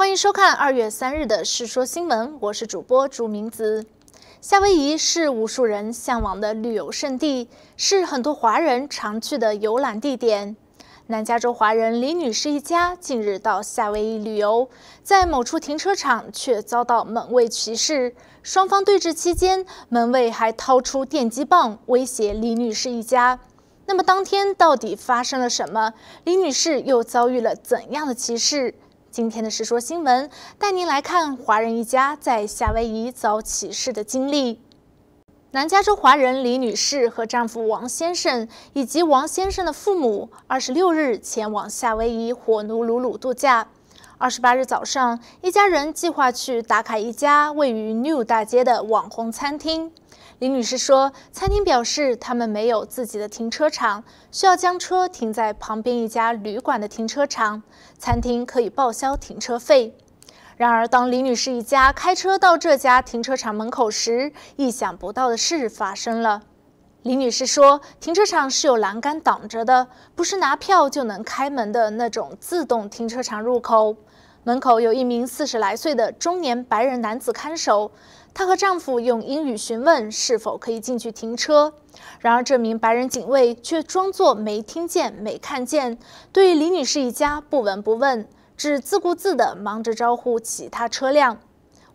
欢迎收看二月三日的《世说新闻》，我是主播朱明子。夏威夷是无数人向往的旅游胜地，是很多华人常去的游览地点。南加州华人李女士一家近日到夏威夷旅游，在某处停车场却遭到门卫歧视。双方对峙期间，门卫还掏出电击棒威胁李女士一家。那么当天到底发生了什么？李女士又遭遇了怎样的歧视？今天的《世说新闻》带您来看华人一家在夏威夷遭歧视的经历。南加州华人李女士和丈夫王先生以及王先生的父母，二十六日前往夏威夷火奴鲁鲁度假。二十八日早上，一家人计划去打卡一家位于 New 大街的网红餐厅。李女士说：“餐厅表示他们没有自己的停车场，需要将车停在旁边一家旅馆的停车场，餐厅可以报销停车费。”然而，当李女士一家开车到这家停车场门口时，意想不到的事发生了。李女士说：“停车场是有栏杆挡着的，不是拿票就能开门的那种自动停车场入口。门口有一名四十来岁的中年白人男子看守。”她和丈夫用英语询问是否可以进去停车，然而这名白人警卫却装作没听见、没看见，对李女士一家不闻不问，只自顾自地忙着招呼其他车辆。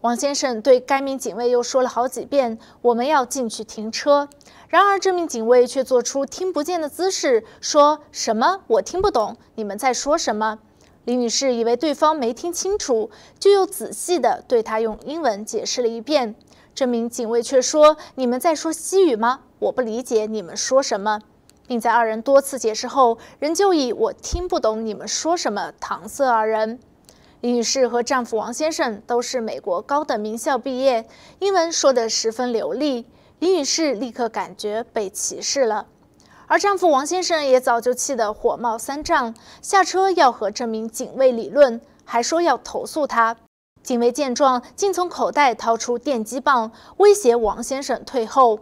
王先生对该名警卫又说了好几遍：“我们要进去停车。”然而这名警卫却做出听不见的姿势，说什么：“我听不懂，你们在说什么。”李女士以为对方没听清楚，就又仔细地对他用英文解释了一遍。这名警卫却说：“你们在说西语吗？我不理解你们说什么。”并在二人多次解释后，仍旧以“我听不懂你们说什么”搪塞二人。李女士和丈夫王先生都是美国高等名校毕业，英文说的十分流利。李女士立刻感觉被歧视了。而丈夫王先生也早就气得火冒三丈，下车要和这名警卫理论，还说要投诉他。警卫见状，竟从口袋掏出电击棒，威胁王先生退后。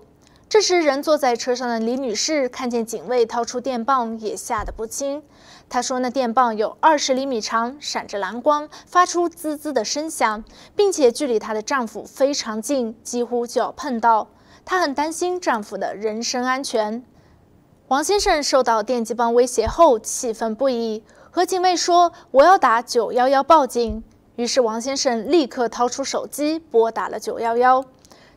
这时，人坐在车上的李女士看见警卫掏出电棒，也吓得不轻。她说：“那电棒有二十厘米长，闪着蓝光，发出滋滋的声响，并且距离她的丈夫非常近，几乎就要碰到。”她很担心丈夫的人身安全。王先生受到电击棒威胁后，气愤不已，和警卫说：“我要打九幺幺报警。”于是王先生立刻掏出手机拨打了九幺幺。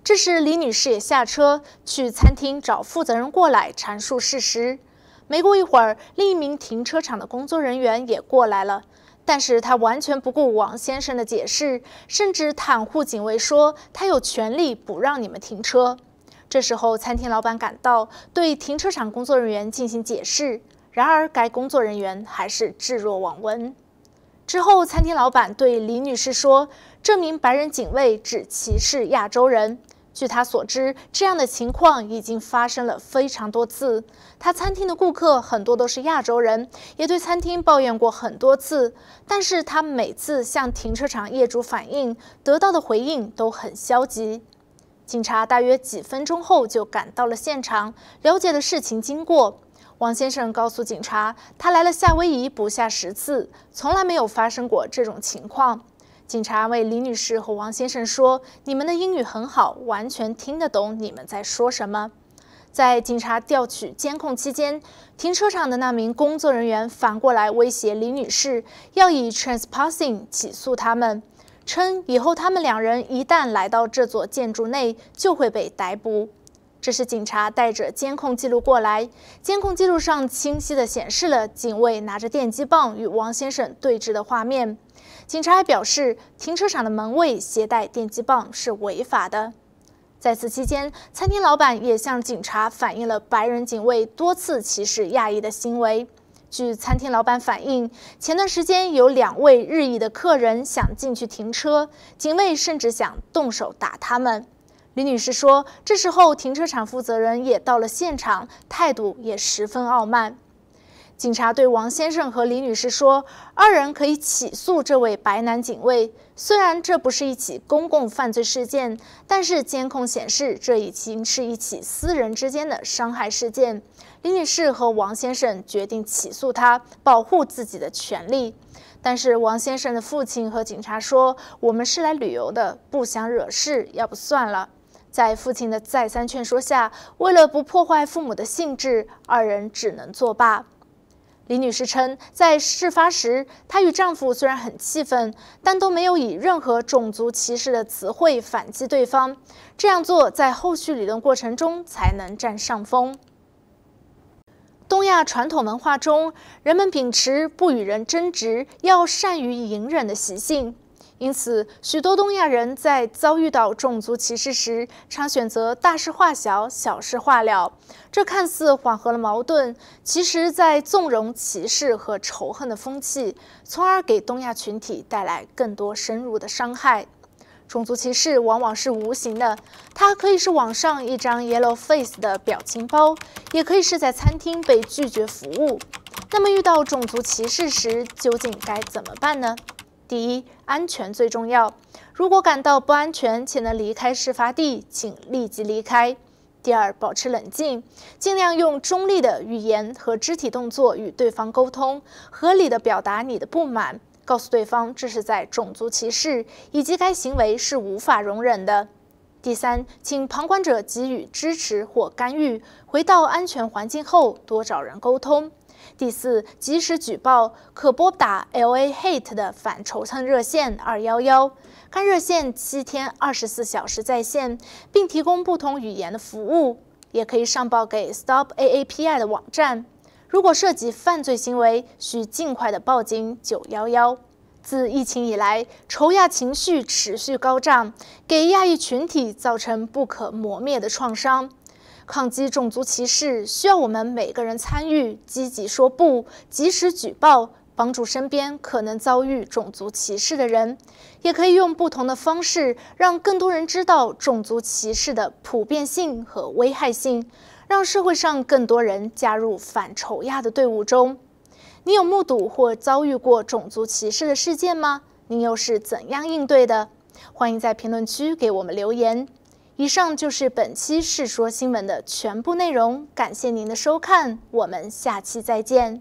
这时李女士也下车去餐厅找负责人过来阐述事实。没过一会儿，另一名停车场的工作人员也过来了，但是他完全不顾王先生的解释，甚至袒护警卫说：“他有权利不让你们停车。”这时候，餐厅老板赶到，对停车场工作人员进行解释。然而，该工作人员还是置若罔闻。之后，餐厅老板对李女士说：“这名白人警卫只歧视亚洲人。据他所知，这样的情况已经发生了非常多次。他餐厅的顾客很多都是亚洲人，也对餐厅抱怨过很多次。但是他每次向停车场业主反映，得到的回应都很消极。”警察大约几分钟后就赶到了现场，了解了事情经过。王先生告诉警察，他来了夏威夷不下十次，从来没有发生过这种情况。警察安慰李女士和王先生说：“你们的英语很好，完全听得懂你们在说什么。”在警察调取监控期间，停车场的那名工作人员反过来威胁李女士，要以 trespassing 起诉他们。称以后他们两人一旦来到这座建筑内，就会被逮捕。这时，警察带着监控记录过来，监控记录上清晰地显示了警卫拿着电击棒与王先生对峙的画面。警察还表示，停车场的门卫携带电击棒是违法的。在此期间，餐厅老板也向警察反映了白人警卫多次歧视亚裔的行为。据餐厅老板反映，前段时间有两位日裔的客人想进去停车，警卫甚至想动手打他们。李女士说，这时候停车场负责人也到了现场，态度也十分傲慢。警察对王先生和李女士说：“二人可以起诉这位白男警卫。虽然这不是一起公共犯罪事件，但是监控显示这已经是一起私人之间的伤害事件。”李女士和王先生决定起诉他，保护自己的权利。但是王先生的父亲和警察说：“我们是来旅游的，不想惹事，要不算了。”在父亲的再三劝说下，为了不破坏父母的兴致，二人只能作罢。李女士称，在事发时，她与丈夫虽然很气愤，但都没有以任何种族歧视的词汇反击对方。这样做，在后续理论过程中才能占上风。东亚传统文化中，人们秉持不与人争执，要善于隐忍的习性。因此，许多东亚人在遭遇到种族歧视时，常选择大事化小、小事化了。这看似缓和了矛盾，其实在纵容歧视和仇恨的风气，从而给东亚群体带来更多深入的伤害。种族歧视往往是无形的，它可以是网上一张 yellow face 的表情包，也可以是在餐厅被拒绝服务。那么，遇到种族歧视时，究竟该怎么办呢？第一，安全最重要。如果感到不安全且能离开事发地，请立即离开。第二，保持冷静，尽量用中立的语言和肢体动作与对方沟通，合理的表达你的不满，告诉对方这是在种族歧视，以及该行为是无法容忍的。第三，请旁观者给予支持或干预。回到安全环境后，多找人沟通。第四，及时举报，可拨打 LA Hate 的反仇恨热线211。该热线七天二十四小时在线，并提供不同语言的服务。也可以上报给 Stop AAPI 的网站。如果涉及犯罪行为，需尽快的报警911。自疫情以来，仇亚情绪持续高涨，给亚裔群体造成不可磨灭的创伤。抗击种族歧视需要我们每个人参与，积极说不，及时举报，帮助身边可能遭遇种族歧视的人，也可以用不同的方式，让更多人知道种族歧视的普遍性和危害性，让社会上更多人加入反仇亚的队伍中。你有目睹或遭遇过种族歧视的事件吗？您又是怎样应对的？欢迎在评论区给我们留言。以上就是本期《世说新闻》的全部内容，感谢您的收看，我们下期再见。